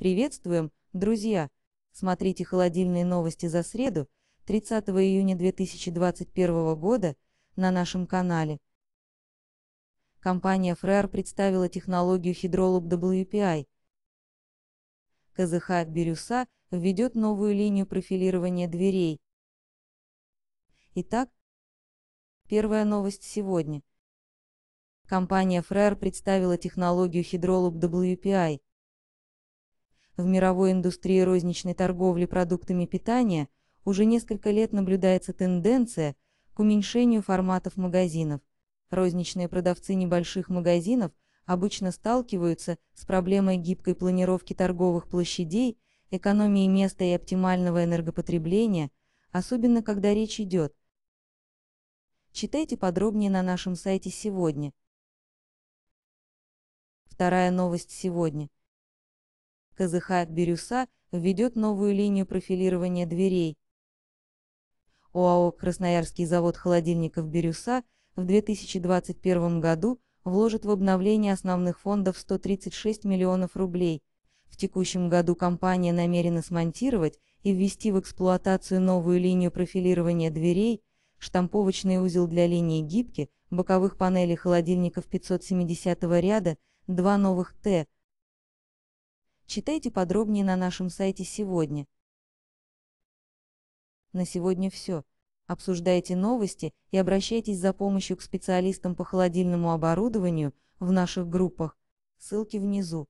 Приветствуем, друзья! Смотрите холодильные новости за среду, 30 июня 2021 года, на нашем канале. Компания Freyr представила технологию Hydrolub WPI. КЗХ Бирюса введет новую линию профилирования дверей. Итак, первая новость сегодня. Компания Freyr представила технологию Hydrolub WPI – в мировой индустрии розничной торговли продуктами питания уже несколько лет наблюдается тенденция к уменьшению форматов магазинов. Розничные продавцы небольших магазинов обычно сталкиваются с проблемой гибкой планировки торговых площадей, экономии места и оптимального энергопотребления, особенно когда речь идет. Читайте подробнее на нашем сайте сегодня. Вторая новость сегодня – КЗХ «Бирюса» введет новую линию профилирования дверей. ОАО «Красноярский завод холодильников «Бирюса» в 2021 году вложит в обновление основных фондов 136 миллионов рублей. В текущем году компания намерена смонтировать и ввести в эксплуатацию новую линию профилирования дверей, штамповочный узел для линии гибки, боковых панелей холодильников 570 ряда, два новых Т, Читайте подробнее на нашем сайте сегодня. На сегодня все. Обсуждайте новости и обращайтесь за помощью к специалистам по холодильному оборудованию в наших группах. Ссылки внизу.